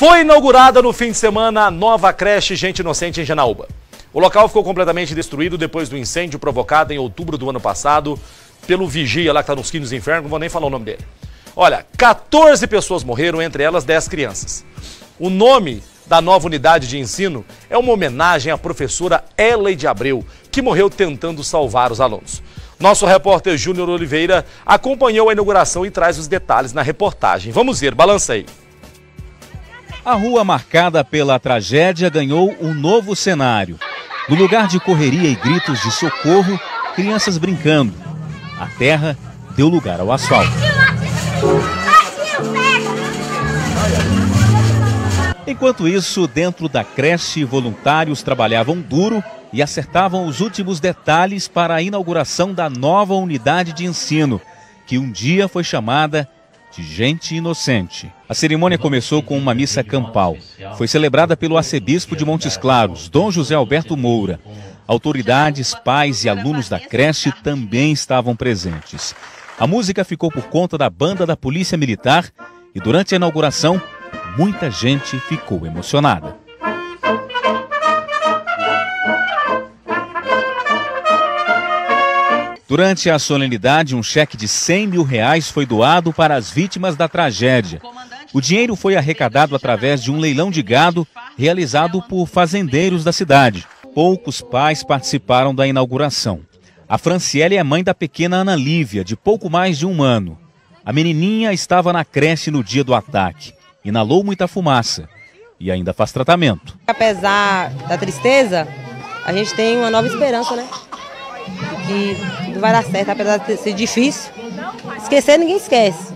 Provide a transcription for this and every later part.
Foi inaugurada no fim de semana a nova creche Gente Inocente em Janaúba. O local ficou completamente destruído depois do incêndio provocado em outubro do ano passado pelo vigia lá que está nos quintos do inferno, não vou nem falar o nome dele. Olha, 14 pessoas morreram, entre elas 10 crianças. O nome da nova unidade de ensino é uma homenagem à professora Elaide de Abreu, que morreu tentando salvar os alunos. Nosso repórter Júnior Oliveira acompanhou a inauguração e traz os detalhes na reportagem. Vamos ver, balança aí. A rua marcada pela tragédia ganhou um novo cenário. No lugar de correria e gritos de socorro, crianças brincando. A terra deu lugar ao asfalto. Enquanto isso, dentro da creche, voluntários trabalhavam duro e acertavam os últimos detalhes para a inauguração da nova unidade de ensino, que um dia foi chamada de gente inocente. A cerimônia começou com uma missa campal. Foi celebrada pelo arcebispo de Montes Claros, Dom José Alberto Moura. Autoridades, pais e alunos da creche também estavam presentes. A música ficou por conta da banda da Polícia Militar e durante a inauguração, muita gente ficou emocionada. Durante a solenidade, um cheque de 100 mil reais foi doado para as vítimas da tragédia. O dinheiro foi arrecadado através de um leilão de gado realizado por fazendeiros da cidade. Poucos pais participaram da inauguração. A Franciele é mãe da pequena Ana Lívia, de pouco mais de um ano. A menininha estava na creche no dia do ataque. Inalou muita fumaça e ainda faz tratamento. Apesar da tristeza, a gente tem uma nova esperança, né? que vai dar certo, apesar de ser difícil. Esquecer ninguém esquece,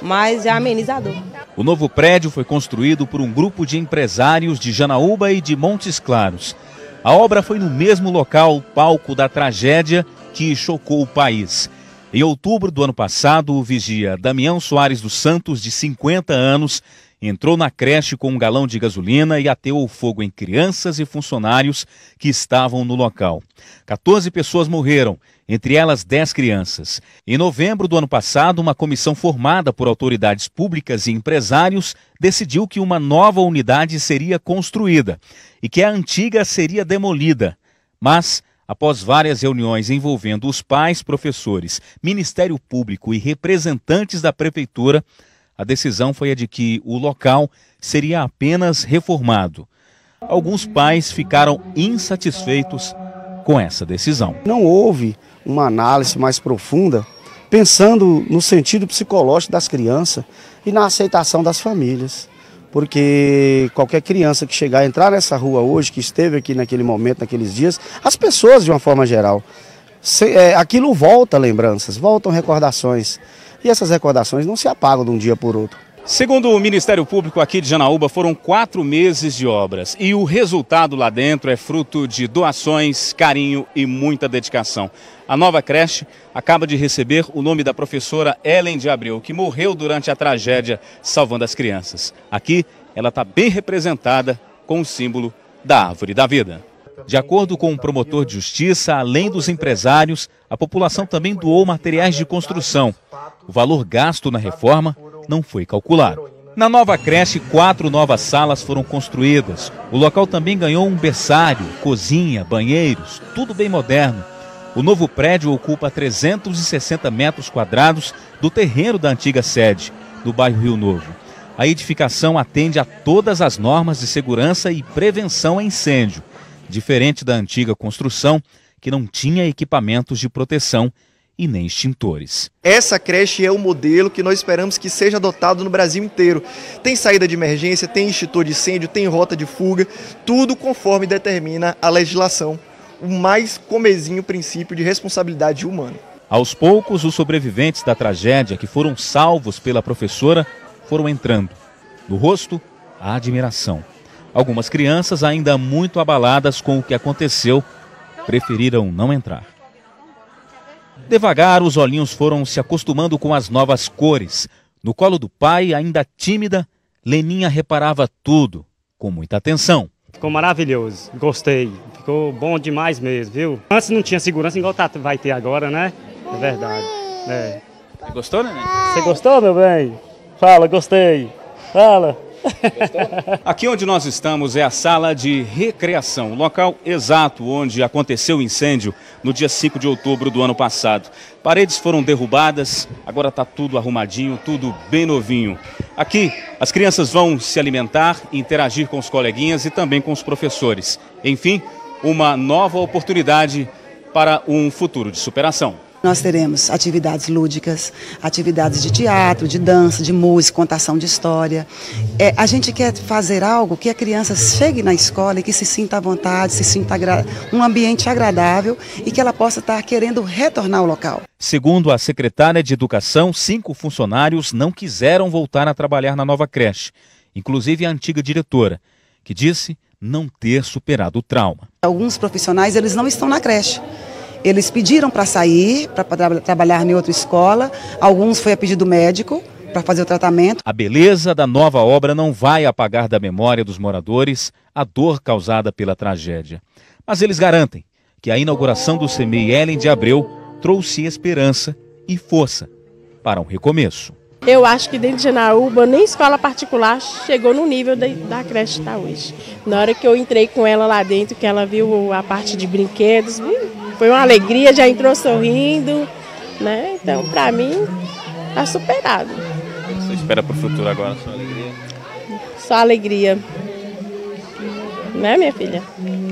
mas é amenizador. O novo prédio foi construído por um grupo de empresários de Janaúba e de Montes Claros. A obra foi no mesmo local, palco da tragédia que chocou o país. Em outubro do ano passado, o vigia Damião Soares dos Santos, de 50 anos, entrou na creche com um galão de gasolina e ateu o fogo em crianças e funcionários que estavam no local. 14 pessoas morreram, entre elas 10 crianças. Em novembro do ano passado, uma comissão formada por autoridades públicas e empresários decidiu que uma nova unidade seria construída e que a antiga seria demolida. Mas Após várias reuniões envolvendo os pais, professores, Ministério Público e representantes da Prefeitura, a decisão foi a de que o local seria apenas reformado. Alguns pais ficaram insatisfeitos com essa decisão. Não houve uma análise mais profunda, pensando no sentido psicológico das crianças e na aceitação das famílias. Porque qualquer criança que chegar a entrar nessa rua hoje, que esteve aqui naquele momento, naqueles dias, as pessoas de uma forma geral, se, é, aquilo volta lembranças, voltam recordações. E essas recordações não se apagam de um dia por outro. Segundo o Ministério Público aqui de Janaúba, foram quatro meses de obras e o resultado lá dentro é fruto de doações, carinho e muita dedicação. A nova creche acaba de receber o nome da professora Ellen de Abreu, que morreu durante a tragédia salvando as crianças. Aqui ela está bem representada com o símbolo da Árvore da Vida. De acordo com o um promotor de justiça, além dos empresários, a população também doou materiais de construção. O valor gasto na reforma não foi calculado. Na nova creche, quatro novas salas foram construídas. O local também ganhou um berçário, cozinha, banheiros, tudo bem moderno. O novo prédio ocupa 360 metros quadrados do terreno da antiga sede, do bairro Rio Novo. A edificação atende a todas as normas de segurança e prevenção a incêndio diferente da antiga construção, que não tinha equipamentos de proteção e nem extintores. Essa creche é o modelo que nós esperamos que seja adotado no Brasil inteiro. Tem saída de emergência, tem extintor de incêndio, tem rota de fuga, tudo conforme determina a legislação. O mais comezinho princípio de responsabilidade humana. Aos poucos, os sobreviventes da tragédia que foram salvos pela professora foram entrando. No rosto, a admiração. Algumas crianças, ainda muito abaladas com o que aconteceu, preferiram não entrar. Devagar, os olhinhos foram se acostumando com as novas cores. No colo do pai, ainda tímida, Leninha reparava tudo, com muita atenção. Ficou maravilhoso, gostei. Ficou bom demais mesmo, viu? Antes não tinha segurança, igual tá, vai ter agora, né? É verdade. É. Você gostou, né? Você gostou, meu bem? Fala, gostei. Fala. Aqui onde nós estamos é a sala de recreação, local exato onde aconteceu o incêndio no dia 5 de outubro do ano passado. Paredes foram derrubadas, agora está tudo arrumadinho, tudo bem novinho. Aqui as crianças vão se alimentar, interagir com os coleguinhas e também com os professores. Enfim, uma nova oportunidade para um futuro de superação. Nós teremos atividades lúdicas, atividades de teatro, de dança, de música, contação de história. É, a gente quer fazer algo que a criança chegue na escola e que se sinta à vontade, se sinta um ambiente agradável e que ela possa estar querendo retornar ao local. Segundo a secretária de Educação, cinco funcionários não quiseram voltar a trabalhar na nova creche, inclusive a antiga diretora, que disse não ter superado o trauma. Alguns profissionais eles não estão na creche. Eles pediram para sair, para tra trabalhar em outra escola. Alguns foi a pedido médico para fazer o tratamento. A beleza da nova obra não vai apagar da memória dos moradores a dor causada pela tragédia. Mas eles garantem que a inauguração do CEMEI Ellen de Abreu trouxe esperança e força para um recomeço. Eu acho que dentro de Naúba nem escola particular chegou no nível da, da creche que está hoje. Na hora que eu entrei com ela lá dentro, que ela viu a parte de brinquedos, foi uma alegria, já entrou sorrindo, né? Então, para mim, tá superado. Você espera pro futuro agora só alegria? Só alegria. Né, minha filha?